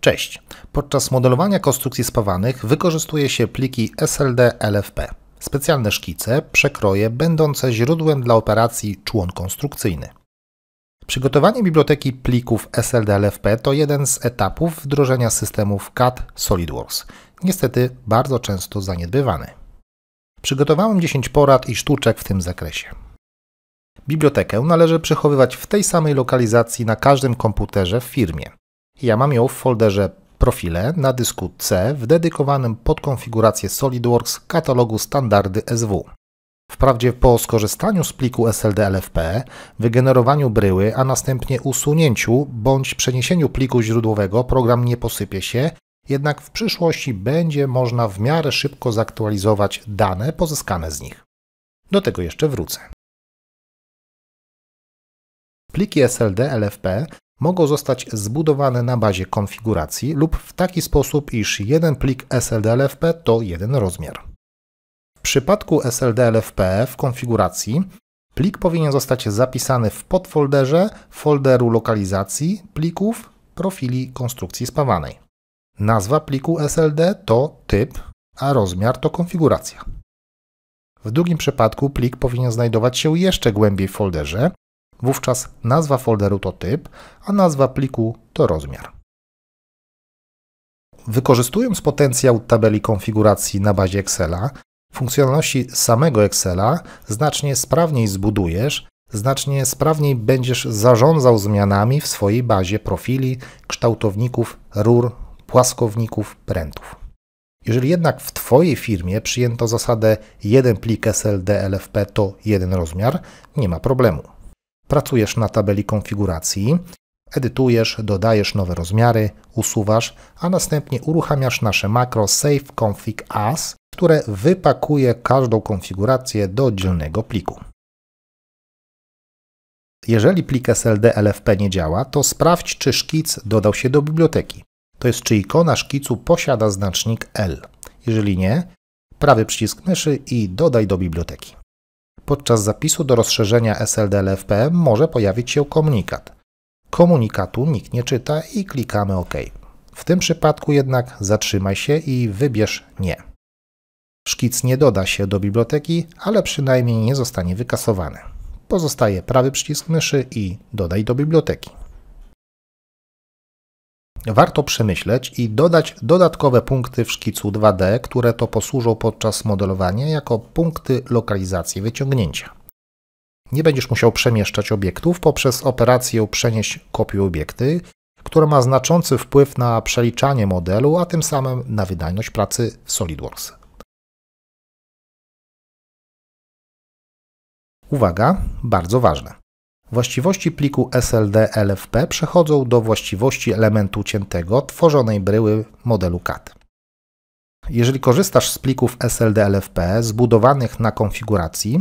Cześć. Podczas modelowania konstrukcji spawanych wykorzystuje się pliki SLD LFP. Specjalne szkice, przekroje będące źródłem dla operacji człon konstrukcyjny. Przygotowanie biblioteki plików SLD LFP to jeden z etapów wdrożenia systemów CAD SolidWorks, niestety bardzo często zaniedbywany. Przygotowałem 10 porad i sztuczek w tym zakresie. Bibliotekę należy przechowywać w tej samej lokalizacji na każdym komputerze w firmie. Ja mam ją w folderze profile na dysku C w dedykowanym pod konfigurację SolidWorks katalogu standardy SW. Wprawdzie po skorzystaniu z pliku SLD-LFP, wygenerowaniu bryły, a następnie usunięciu bądź przeniesieniu pliku źródłowego program nie posypie się, jednak w przyszłości będzie można w miarę szybko zaktualizować dane pozyskane z nich. Do tego jeszcze wrócę. Pliki SLD LFP mogą zostać zbudowane na bazie konfiguracji lub w taki sposób, iż jeden plik SLD LFP to jeden rozmiar. W przypadku SLD LFP w konfiguracji plik powinien zostać zapisany w podfolderze folderu lokalizacji plików profili konstrukcji spawanej. Nazwa pliku SLD to typ, a rozmiar to konfiguracja. W drugim przypadku plik powinien znajdować się jeszcze głębiej w folderze Wówczas nazwa folderu to typ, a nazwa pliku to rozmiar. Wykorzystując potencjał tabeli konfiguracji na bazie Excela, funkcjonalności samego Excela znacznie sprawniej zbudujesz, znacznie sprawniej będziesz zarządzał zmianami w swojej bazie profili, kształtowników, rur, płaskowników, prętów. Jeżeli jednak w Twojej firmie przyjęto zasadę jeden plik SLD LFP to jeden rozmiar, nie ma problemu. Pracujesz na tabeli konfiguracji, edytujesz, dodajesz nowe rozmiary, usuwasz, a następnie uruchamiasz nasze makro save config as, które wypakuje każdą konfigurację do dzielnego pliku. Jeżeli plik SLD LFP nie działa, to sprawdź, czy szkic dodał się do biblioteki. To jest, czy ikona szkicu posiada znacznik L. Jeżeli nie, prawy przycisk myszy i dodaj do biblioteki. Podczas zapisu do rozszerzenia SLDLFPM może pojawić się komunikat. Komunikatu nikt nie czyta i klikamy OK. W tym przypadku jednak zatrzymaj się i wybierz Nie. Szkic nie doda się do biblioteki, ale przynajmniej nie zostanie wykasowany. Pozostaje prawy przycisk myszy i dodaj do biblioteki warto przemyśleć i dodać dodatkowe punkty w szkicu 2D, które to posłużą podczas modelowania jako punkty lokalizacji wyciągnięcia. Nie będziesz musiał przemieszczać obiektów poprzez operację przenieść kopiuj obiekty, która ma znaczący wpływ na przeliczanie modelu, a tym samym na wydajność pracy w SolidWorks. Uwaga, bardzo ważne. Właściwości pliku SLD-LFP przechodzą do właściwości elementu ciętego tworzonej bryły modelu CAD. Jeżeli korzystasz z plików SLD-LFP zbudowanych na konfiguracji,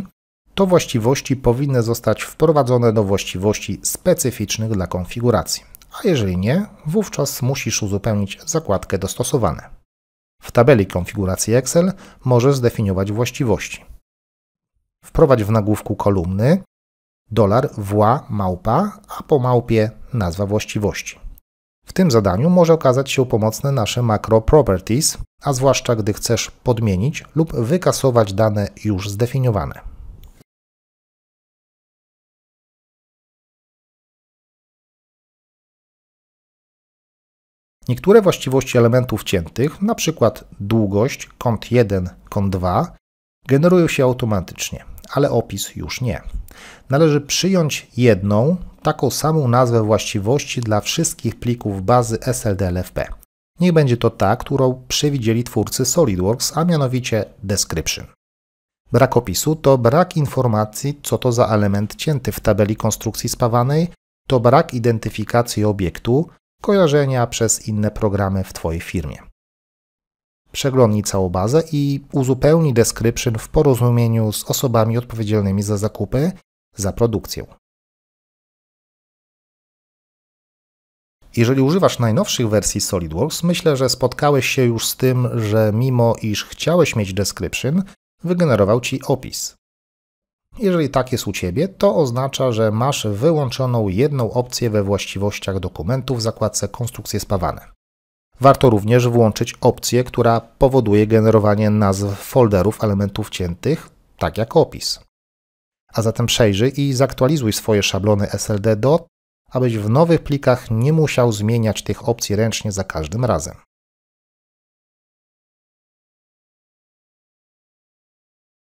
to właściwości powinny zostać wprowadzone do właściwości specyficznych dla konfiguracji, a jeżeli nie, wówczas musisz uzupełnić zakładkę dostosowane. W tabeli konfiguracji Excel możesz zdefiniować właściwości. Wprowadź w nagłówku kolumny dolar wła małpa, a po małpie nazwa właściwości. W tym zadaniu może okazać się pomocne nasze macro properties, a zwłaszcza gdy chcesz podmienić lub wykasować dane już zdefiniowane. Niektóre właściwości elementów ciętych, np. długość, kąt 1, kąt 2, generują się automatycznie ale opis już nie. Należy przyjąć jedną, taką samą nazwę właściwości dla wszystkich plików bazy SLDLFP. Niech będzie to ta, którą przewidzieli twórcy SolidWorks, a mianowicie description. Brak opisu to brak informacji, co to za element cięty w tabeli konstrukcji spawanej, to brak identyfikacji obiektu, kojarzenia przez inne programy w Twojej firmie przeglądni całą bazę i uzupełni description w porozumieniu z osobami odpowiedzialnymi za zakupy, za produkcję. Jeżeli używasz najnowszych wersji SolidWorks, myślę, że spotkałeś się już z tym, że mimo iż chciałeś mieć description, wygenerował ci opis. Jeżeli tak jest u Ciebie, to oznacza, że masz wyłączoną jedną opcję we właściwościach dokumentu w zakładce Konstrukcje spawane. Warto również włączyć opcję, która powoduje generowanie nazw folderów elementów ciętych, tak jak opis. A zatem przejrzyj i zaktualizuj swoje szablony SLD do, abyś w nowych plikach nie musiał zmieniać tych opcji ręcznie za każdym razem.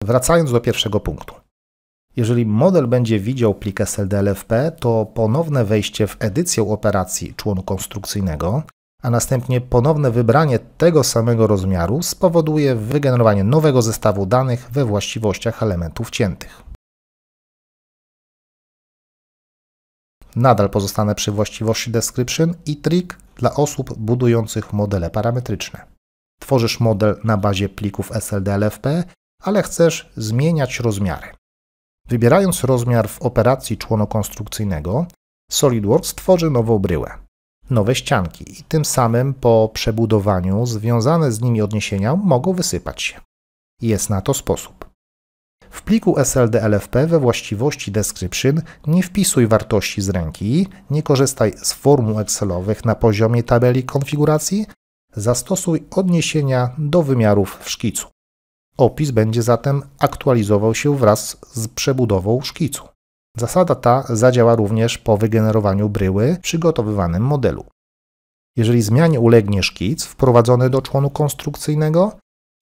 Wracając do pierwszego punktu. Jeżeli model będzie widział plik SLD LFP, to ponowne wejście w edycję operacji członu konstrukcyjnego a następnie ponowne wybranie tego samego rozmiaru spowoduje wygenerowanie nowego zestawu danych we właściwościach elementów ciętych. Nadal pozostanę przy właściwości description i trick dla osób budujących modele parametryczne. Tworzysz model na bazie plików SLD-LFP, ale chcesz zmieniać rozmiary. Wybierając rozmiar w operacji członokonstrukcyjnego, SolidWorks tworzy nową bryłę nowe ścianki i tym samym po przebudowaniu związane z nimi odniesienia mogą wysypać się. Jest na to sposób. W pliku LFP we właściwości description nie wpisuj wartości z ręki, nie korzystaj z formuł Excelowych na poziomie tabeli konfiguracji, zastosuj odniesienia do wymiarów w szkicu. Opis będzie zatem aktualizował się wraz z przebudową szkicu. Zasada ta zadziała również po wygenerowaniu bryły w przygotowywanym modelu. Jeżeli zmianie ulegnie szkic wprowadzony do członu konstrukcyjnego,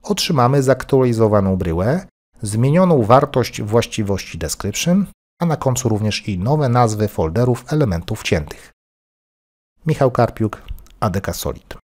otrzymamy zaktualizowaną bryłę, zmienioną wartość właściwości description, a na końcu również i nowe nazwy folderów elementów ciętych. Michał Karpiuk, ADK Solid.